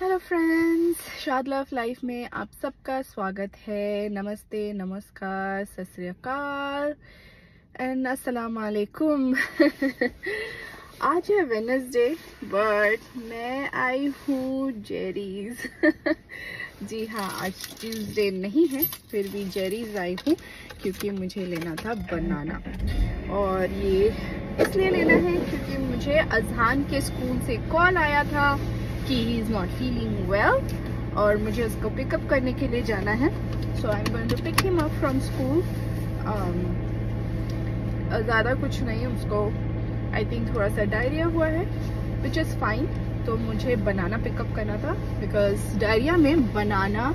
Hello friends शाद love life में आप सबका स्वागत है नमस्ते नमस्कार सत एंड अस्सलाम वालेकुम आज है वेनसडे बट मैं आई हूँ जेरीज जी हाँ आज ट्यूजडे नहीं है फिर भी जेरीज आई हूँ क्योंकि मुझे लेना था बनाना और ये इसलिए लेना है क्योंकि मुझे अजहान के स्कूल से कॉल आया था कि he is not feeling well और मुझे उसको पिकअप करने के लिए जाना है so I am going to pick him up from school ज़्यादा कुछ नहीं उसको आई थिंक थोड़ा सा डायरिया हुआ है विच इज़ फाइन तो मुझे बनाना पिकअप करना था बिकॉज डायरिया में banana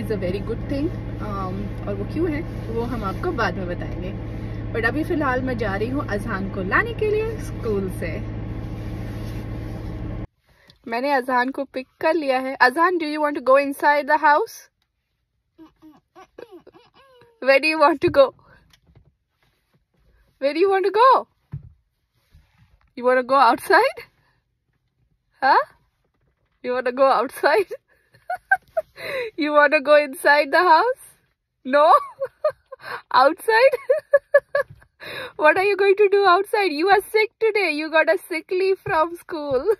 is a very good thing और वो क्यों है वो हम आपको बाद में बताएंगे बट अभी फ़िलहाल मैं जा रही हूँ अजहान को लाने के लिए स्कूल से मैंने अजहान को पिक कर लिया है Azhan do you want to go inside the house where do you want to go where do you want to go you want to go outside huh you want to go outside you want to go inside the house no outside what are you going to do outside you are sick today you got a sick leave from school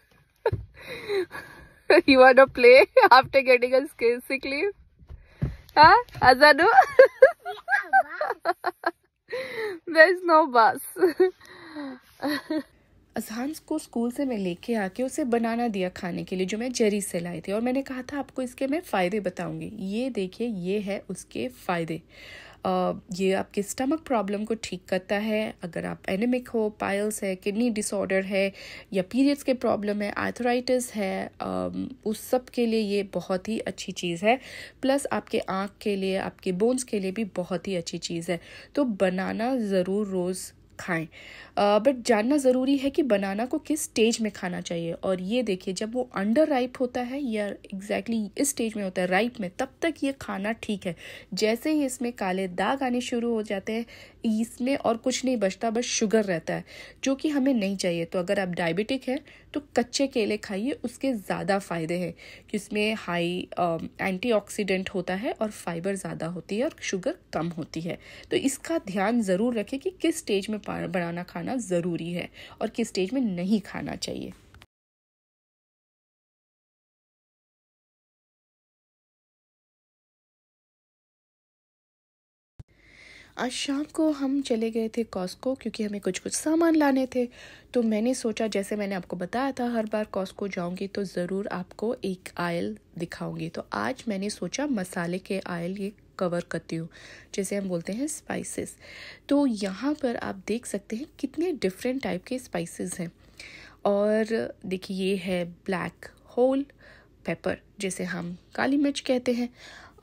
you want to play after getting a skin sick leave? Huh? Azadu? There is no bus. Azhan को school से मैं लेके आके उसे बनाना दिया खाने के लिए जो मैं जेरी से लाए थे और मैंने कहा था आपको इसके मैं फ़ायदे बताऊंगी ये देखिए ये है उसके फ़ायदे ये आपके स्टमक प्रॉब्लम को ठीक करता है अगर आप एनेमिक हो पायल्स है किडनी डिसऑर्डर है या पीरियड्स के प्रॉब्लम है आर्थराइटिस है um, उस सब के लिए ये बहुत ही अच्छी चीज़ है प्लस आपके आँख के लिए आपके बोन्स के लिए भी बहुत ही अच्छी चीज़ है तो बनाना ज़रूर रोज़ खाएं बट जानना ज़रूरी है कि बनाना को किस स्टेज में खाना चाहिए और ये देखिए जब वो अंडर राइप होता है या एग्जैक्टली exactly इस स्टेज में होता है राइप में तब तक ये खाना ठीक है जैसे ही इसमें काले दाग आने शुरू हो जाते हैं इसमें और कुछ नहीं बचता बस शुगर रहता है जो कि हमें नहीं चाहिए तो अगर आप डायबिटिक हैं तो कच्चे केले खाइए उसके ज़्यादा फ़ायदे हैं कि इसमें हाई एंटीऑक्सीडेंट होता है और फाइबर ज़्यादा होती है और शुगर कम होती है तो इसका ध्यान ज़रूर रखें कि किस स्टेज में बनाना खाना ज़रूरी है और किस स्टेज में नहीं खाना चाहिए आज शाम को हम चले गए थे कॉस्को क्योंकि हमें कुछ कुछ सामान लाने थे तो मैंने सोचा जैसे मैंने आपको बताया था हर बार कॉस्को जाऊंगी तो ज़रूर आपको एक आयल दिखाऊंगी तो आज मैंने सोचा मसाले के आयल ये कवर करती हूँ जैसे हम बोलते हैं स्पाइसेस तो यहाँ पर आप देख सकते हैं कितने डिफरेंट टाइप के स्पाइसेस हैं और देखिए ये है ब्लैक होल पेपर जैसे हम काली मिर्च कहते हैं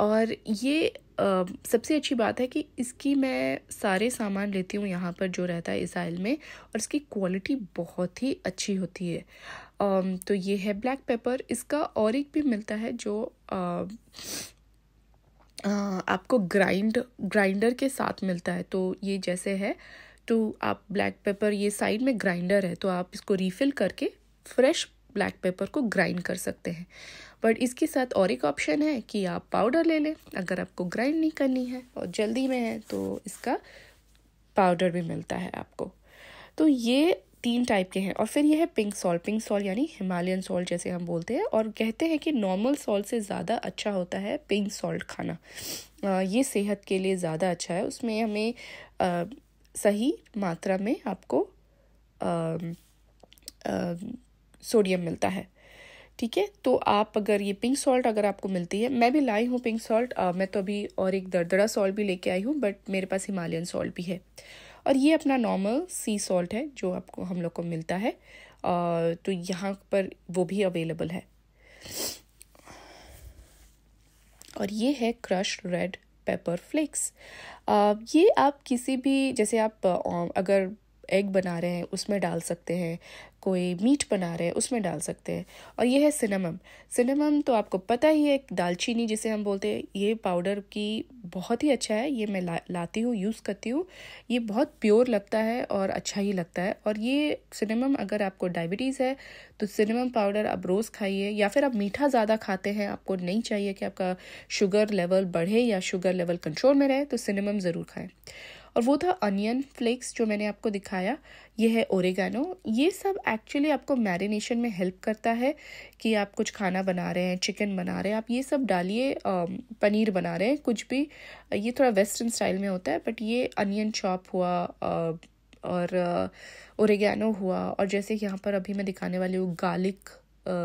और ये आ, सबसे अच्छी बात है कि इसकी मैं सारे सामान लेती हूँ यहाँ पर जो रहता है इसराइल में और इसकी क्वालिटी बहुत ही अच्छी होती है आ, तो ये है ब्लैक पेपर इसका और एक भी मिलता है जो आ, आपको ग्राइंड ग्राइंडर के साथ मिलता है तो ये जैसे है तो आप ब्लैक पेपर ये साइड में ग्राइंडर है तो आप इसको रीफिल करके फ्रेश ब्लैक पेपर को ग्राइंड कर सकते हैं बट इसके साथ और एक ऑप्शन है कि आप पाउडर ले लें अगर आपको ग्राइंड नहीं करनी है और जल्दी में है तो इसका पाउडर भी मिलता है आपको तो ये तीन टाइप के हैं और फिर यह है पिंक सॉल्ट पिंक सॉल्ट यानी हिमालयन सॉल्ट जैसे हम बोलते हैं और कहते हैं कि नॉर्मल सॉल्ट से ज़्यादा अच्छा होता है पिंक सॉल्ट खाना ये सेहत के लिए ज़्यादा अच्छा है उसमें हमें आ, सही मात्रा में आपको आ, आ, सोडियम मिलता है ठीक है तो आप अगर ये पिंक सॉल्ट अगर आपको मिलती है मैं भी लाई हूँ पिंक सॉल्ट मैं तो अभी और एक दरदरा सॉल्ट भी लेके आई हूँ बट मेरे पास हिमालयन सॉल्ट भी है और ये अपना नॉर्मल सी सॉल्ट है जो आपको हम लोग को मिलता है तो यहाँ पर वो भी अवेलेबल है और ये है क्रश रेड पेपर फ्लेक्स ये आप किसी भी जैसे आप अगर एग बना रहे हैं उसमें डाल सकते हैं कोई मीट बना रहे हैं उसमें डाल सकते हैं और यह है सिनेमम सिनेमम तो आपको पता ही है दालचीनी जिसे हम बोलते हैं ये पाउडर की बहुत ही अच्छा है ये मैं ला, लाती हूँ यूज़ करती हूँ ये बहुत प्योर लगता है और अच्छा ही लगता है और ये सिनेमम अगर आपको डायबिटीज़ है तो सिनेमम पाउडर आप रोज़ खाइए या फिर आप मीठा ज़्यादा खाते हैं आपको नहीं चाहिए कि आपका शुगर लेवल बढ़े या शुगर लेवल कंट्रोल में रहे तो सिनेमम ज़रूर खाएँ और वो था अनियन फ्लेक्स जो मैंने आपको दिखाया ये है ओरेगानो ये सब एक्चुअली आपको मैरिनेशन में हेल्प करता है कि आप कुछ खाना बना रहे हैं चिकन बना रहे हैं आप ये सब डालिए पनीर बना रहे हैं कुछ भी ये थोड़ा वेस्टर्न स्टाइल में होता है बट ये अनियन चॉप हुआ और ओरेगानो हुआ और जैसे यहाँ पर अभी मैं दिखाने वाली हूँ गार्लिक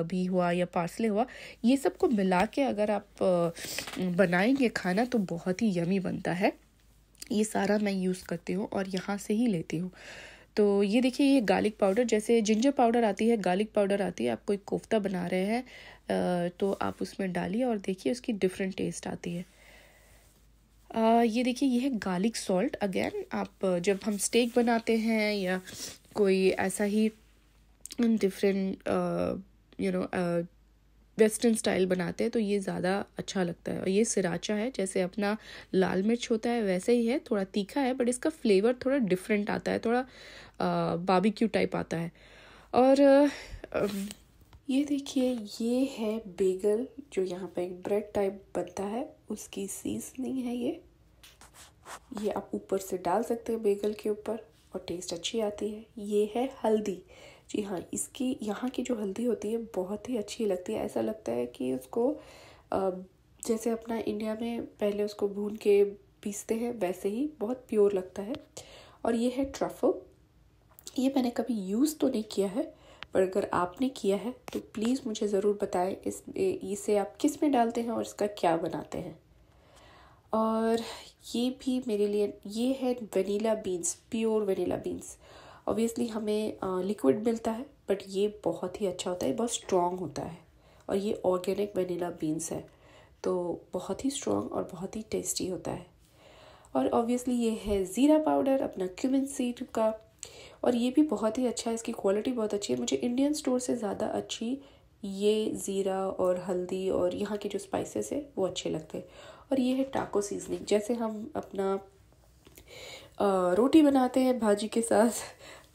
भी हुआ या पार्सले हुआ ये सब को मिला के अगर आप बनाएंगे खाना तो बहुत ही यमी बनता है ये सारा मैं यूज़ करती हूँ और यहाँ से ही लेती हूँ तो ये देखिए ये गार्लिक पाउडर जैसे जिंजर पाउडर आती है गार्लिक पाउडर आती है आप कोई कोफ्ता बना रहे हैं तो आप उसमें डालिए और देखिए उसकी डिफरेंट टेस्ट आती है आ, ये देखिए ये है गार्लिक सॉल्ट अगेन आप जब हम स्टेक बनाते हैं या कोई ऐसा ही different you know western style बनाते हैं तो ये ज़्यादा अच्छा लगता है और ये सिराचा है जैसे अपना लाल मिर्च होता है वैसे ही है थोड़ा तीखा है बट इसका फ्लेवर थोड़ा डिफरेंट आता है थोड़ा बाबिक्यू टाइप आता है और आ, ये देखिए ये है बेगल जो यहाँ पे एक ब्रेड टाइप बनता है उसकी सीजनिंग है ये ये आप ऊपर से डाल सकते हैं बेगल के ऊपर और टेस्ट अच्छी आती है ये है हल्दी जी हाँ इसकी यहाँ की जो हल्दी होती है बहुत ही अच्छी लगती है ऐसा लगता है कि उसको जैसे अपना इंडिया में पहले उसको भून के पीसते हैं वैसे ही बहुत प्योर लगता है और ये है ट्रफल ये मैंने कभी यूज़ तो नहीं किया है पर अगर आपने किया है तो प्लीज़ मुझे ज़रूर बताएं इस इसे आप किस में डालते हैं और इसका क्या बनाते हैं और ये भी मेरे लिए ये है vanilla beans pure vanilla beans obviously हमें लिक्विड मिलता है बट ये बहुत ही अच्छा होता है बहुत स्ट्रॉन्ग होता है और ये ऑर्गेनिक वनीला बीन्स है तो बहुत ही स्ट्रॉन्ग और बहुत ही टेस्टी होता है और ऑब्वियसली ये है ज़ीरा पाउडर अपना क्यूमिन सीड का और ये भी बहुत ही अच्छा है इसकी क्वालिटी बहुत अच्छी है मुझे इंडियन स्टोर से ज़्यादा अच्छी ये ज़ीरा और हल्दी और यहाँ के जो स्पाइसेस है वो अच्छे लगते हैं और ये है टाको सीजनिंग जैसे हम अपना रोटी बनाते हैं भाजी के साथ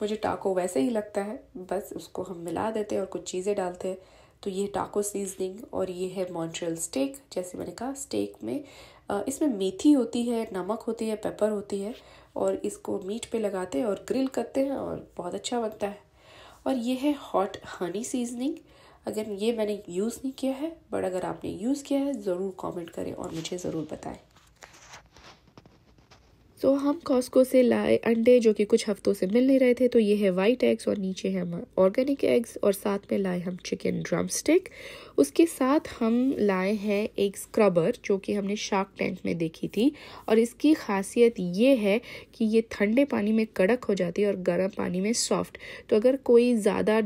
मुझे टाको वैसे ही लगता है बस उसको हम मिला देते हैं और कुछ चीज़ें डालते हैं तो ये टाको सीजनिंग और ये है मॉन्ट्रियल स्टेक जैसे मैंने कहा स्टेक में इसमें मेथी होती है नमक होती है पेपर होती है और इसको मीट पे लगाते हैं और ग्रिल करते हैं और बहुत अच्छा बनता है और ये है हॉट हनी सीजनिंग अगर ये मैंने यूज़ नहीं किया है बट अगर आपने यूज़ किया है ज़रूर कमेंट करें और मुझे ज़रूर बताएं सो so, हम कॉस्को से लाए अंडे जो कि कुछ हफ्तों से मिल नहीं रहे थे तो ये है वाइट एग्स और नीचे है हम ऑर्गेनिक एग्स और साथ में लाए हम चिकन ड्रम स्टिक उसके साथ हम लाए हैं एक स्क्रबर जो कि हमने शार्क टैंक में देखी थी और इसकी खासियत ये है कि ये ठंडे पानी में कड़क हो जाती है और गर्म पानी में सॉफ्ट तो अगर कोई ज़्यादा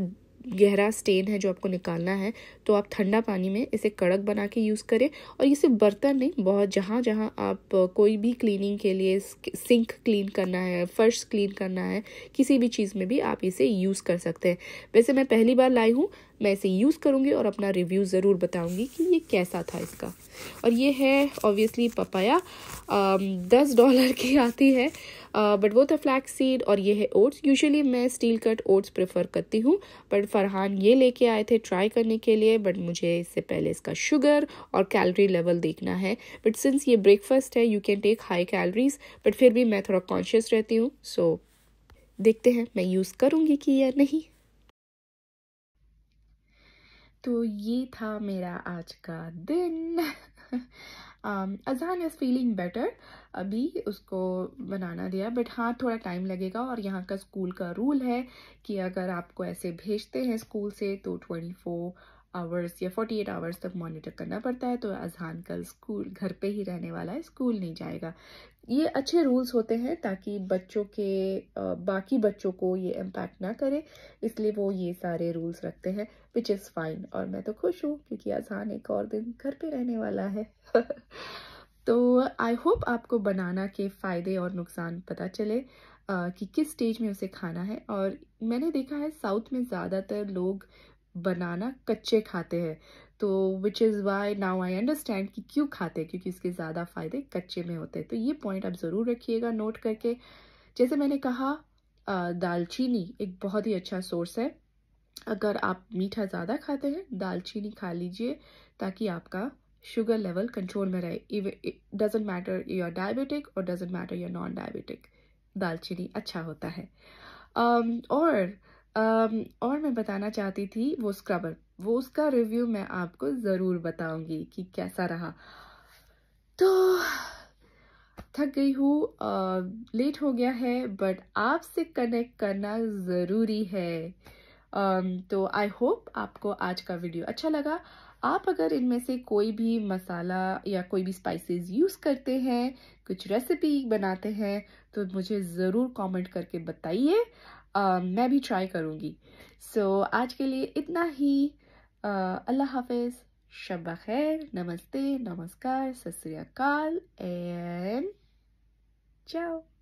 गहरा स्टेन है जो आपको निकालना है तो आप ठंडा पानी में इसे कड़क बना के यूज़ करें और ये सिर्फ बर्तन नहीं बहुत जहाँ जहाँ आप कोई भी क्लीनिंग के लिए सिंक क्लीन करना है फर्श क्लीन करना है किसी भी चीज़ में भी आप इसे यूज़ कर सकते हैं वैसे मैं पहली बार लाई हूँ मैं इसे यूज़ करूँगी और अपना रिव्यू ज़रूर बताऊँगी कि ये कैसा था इसका और ये है ऑब्वियसली पपाया um, दस डॉलर की आती है बट uh, वो था फ्लैक्स सीड और ये है ओट्स यूजुअली मैं स्टील कट ओट्स प्रेफर करती हूँ बट फरहान ये लेके आए थे ट्राई करने के लिए बट मुझे इससे पहले इसका शुगर और कैलोरी लेवल देखना है बट सिंस ये ब्रेकफास्ट है you can take high calories but फिर भी मैं थोड़ा कॉन्शियस रहती हूँ सो so, देखते हैं मैं यूज़ करूँगी कि या नहीं तो ये था मेरा आज का दिन अजान इज़ फीलिंग बेटर अभी उसको बनाना दिया बट हाँ थोड़ा टाइम लगेगा और यहाँ का स्कूल का रूल है कि अगर आपको ऐसे भेजते हैं स्कूल से तो ट्वेंटी फोर आवर्स या एट आवर्स तक मॉनिटर करना पड़ता है तो अजहान कल स्कूल घर पे ही रहने वाला है स्कूल नहीं जाएगा ये अच्छे रूल्स होते हैं ताकि बच्चों के बाकी बच्चों को ये इम्पैक्ट ना करे इसलिए वो ये सारे रूल्स रखते हैं विच इज़ फाइन और मैं तो खुश हूँ क्योंकि अजहान एक और दिन घर पर रहने वाला है तो आई होप आपको बनाना के फ़ायदे और नुकसान पता चले आ, कि किस स्टेज में उसे खाना है और मैंने देखा है साउथ में ज़्यादातर लोग बनाना कच्चे खाते हैं तो which is why now I understand कि क्यों खाते हैं क्योंकि इसके ज़्यादा फ़ायदे कच्चे में होते हैं तो ये पॉइंट आप ज़रूर रखिएगा नोट करके जैसे मैंने कहा दालचीनी एक बहुत ही अच्छा सोर्स है अगर आप मीठा ज़्यादा खाते हैं दालचीनी खा लीजिए ताकि आपका शुगर लेवल कंट्रोल में रहे doesn't matter you are diabetic और doesn't matter you are non diabetic दालचीनी अच्छा होता है um, और और मैं बताना चाहती थी वो स्क्रबर वो उसका रिव्यू मैं आपको ज़रूर बताऊंगी कि कैसा रहा तो थक गई हूँ लेट हो गया है बट आपसे कनेक्ट करना ज़रूरी है um, तो आई होप आपको आज का वीडियो अच्छा लगा आप अगर इनमें से कोई भी मसाला या कोई भी स्पाइसेस यूज़ करते हैं कुछ रेसिपी बनाते हैं तो मुझे ज़रूर कमेंट करके बताइए मैं भी ट्राई करूँगी सो so, आज के लिए इतना ही अल्लाह हाफिज शब खैर नमस्ते नमस्कार सत श्रीकाल एंड चाओ